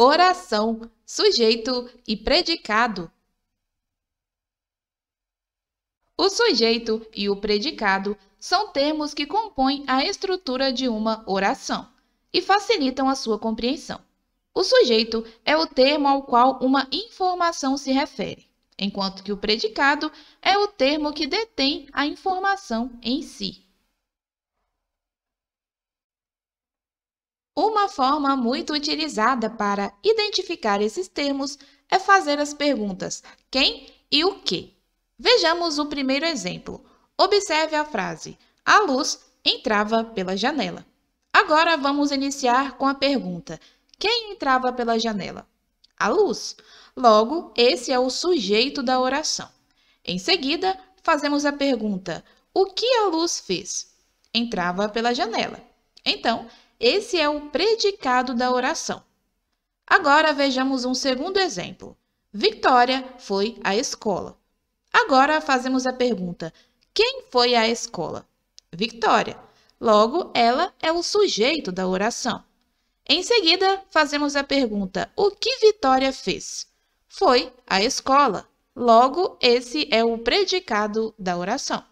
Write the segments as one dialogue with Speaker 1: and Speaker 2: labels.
Speaker 1: oração, sujeito e predicado. O sujeito e o predicado são termos que compõem a estrutura de uma oração e facilitam a sua compreensão. O sujeito é o termo ao qual uma informação se refere, enquanto que o predicado é o termo que detém a informação em si. Uma forma muito utilizada para identificar esses termos é fazer as perguntas quem e o que. Vejamos o primeiro exemplo. Observe a frase: A luz entrava pela janela. Agora vamos iniciar com a pergunta: quem entrava pela janela? A luz. Logo, esse é o sujeito da oração. Em seguida, fazemos a pergunta: o que a luz fez? Entrava pela janela. Então, esse é o predicado da oração. Agora vejamos um segundo exemplo. Vitória foi à escola. Agora fazemos a pergunta: quem foi à escola? Vitória. Logo, ela é o sujeito da oração. Em seguida, fazemos a pergunta: o que Vitória fez? Foi à escola. Logo, esse é o predicado da oração.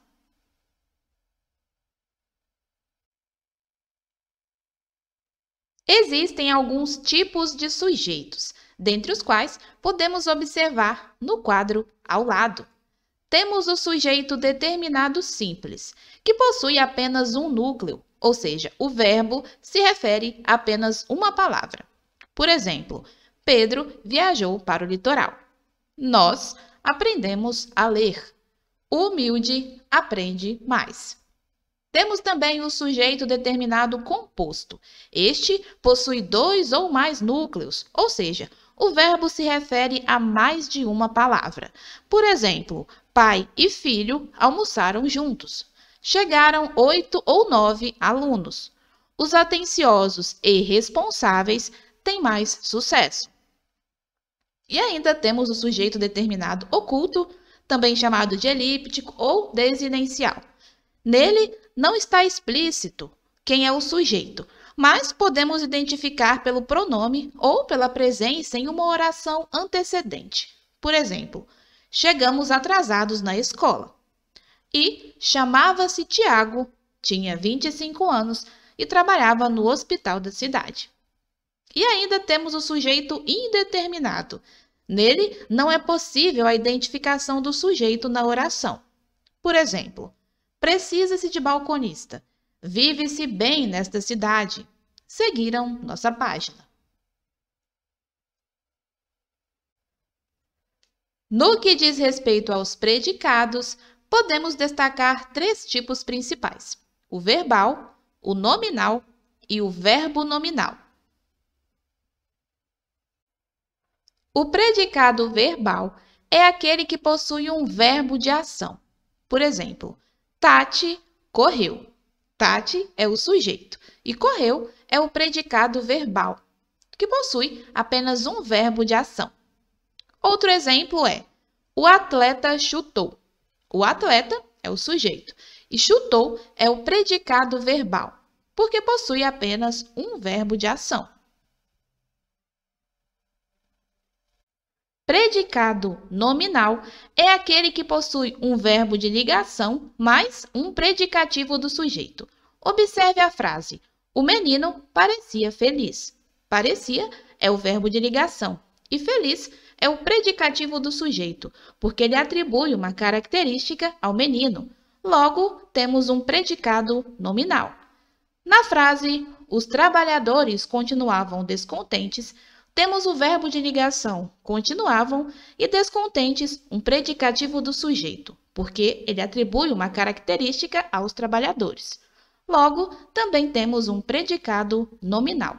Speaker 1: Existem alguns tipos de sujeitos, dentre os quais podemos observar no quadro ao lado. Temos o sujeito determinado simples, que possui apenas um núcleo, ou seja, o verbo se refere a apenas uma palavra. Por exemplo, Pedro viajou para o litoral. Nós aprendemos a ler. O humilde aprende mais. Temos também o sujeito determinado composto. Este possui dois ou mais núcleos, ou seja, o verbo se refere a mais de uma palavra. Por exemplo, pai e filho almoçaram juntos. Chegaram oito ou nove alunos. Os atenciosos e responsáveis têm mais sucesso. E ainda temos o sujeito determinado oculto, também chamado de elíptico ou desinencial. Nele, não está explícito quem é o sujeito, mas podemos identificar pelo pronome ou pela presença em uma oração antecedente. Por exemplo, chegamos atrasados na escola. E chamava-se Tiago, tinha 25 anos e trabalhava no hospital da cidade. E ainda temos o sujeito indeterminado. Nele não é possível a identificação do sujeito na oração. Por exemplo, Precisa-se de balconista. Vive-se bem nesta cidade. Seguiram nossa página. No que diz respeito aos predicados, podemos destacar três tipos principais: o verbal, o nominal e o verbo nominal. O predicado verbal é aquele que possui um verbo de ação. Por exemplo, Tati correu. Tati é o sujeito e correu é o predicado verbal, que possui apenas um verbo de ação. Outro exemplo é: o atleta chutou. O atleta é o sujeito e chutou é o predicado verbal, porque possui apenas um verbo de ação. Predicado nominal é aquele que possui um verbo de ligação mais um predicativo do sujeito. Observe a frase: O menino parecia feliz. Parecia é o verbo de ligação e feliz é o predicativo do sujeito, porque ele atribui uma característica ao menino. Logo, temos um predicado nominal. Na frase, os trabalhadores continuavam descontentes, temos o verbo de ligação continuavam e descontentes, um predicativo do sujeito, porque ele atribui uma característica aos trabalhadores. Logo, também temos um predicado nominal.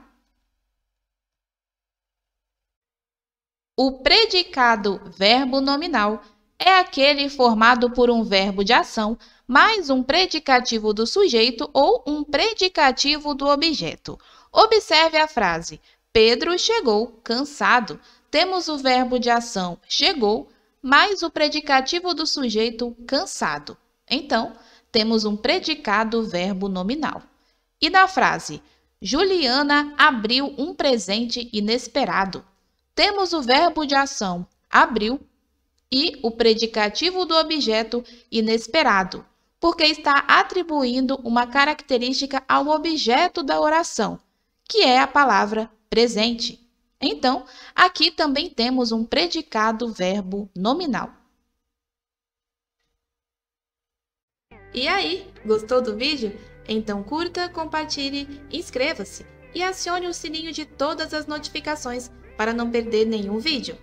Speaker 1: O predicado verbo nominal é aquele formado por um verbo de ação mais um predicativo do sujeito ou um predicativo do objeto. Observe a frase: Pedro chegou cansado. Temos o verbo de ação chegou mais o predicativo do sujeito cansado. Então, temos um predicado verbo nominal. E na frase Juliana abriu um presente inesperado. Temos o verbo de ação abriu e o predicativo do objeto inesperado, porque está atribuindo uma característica ao objeto da oração, que é a palavra presente. Então, aqui também temos um predicado verbo nominal. E aí, gostou do vídeo? Então curta, compartilhe, inscreva-se e acione o sininho de todas as notificações para não perder nenhum vídeo.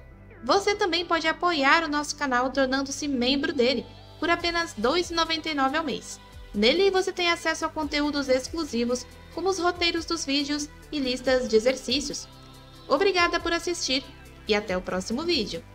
Speaker 1: Você também pode apoiar o nosso canal tornando-se membro dele por apenas R$ 2,99 ao mês. Nele você tem acesso a conteúdos exclusivos como os roteiros dos vídeos e listas de exercícios. Obrigada por assistir e até o próximo vídeo!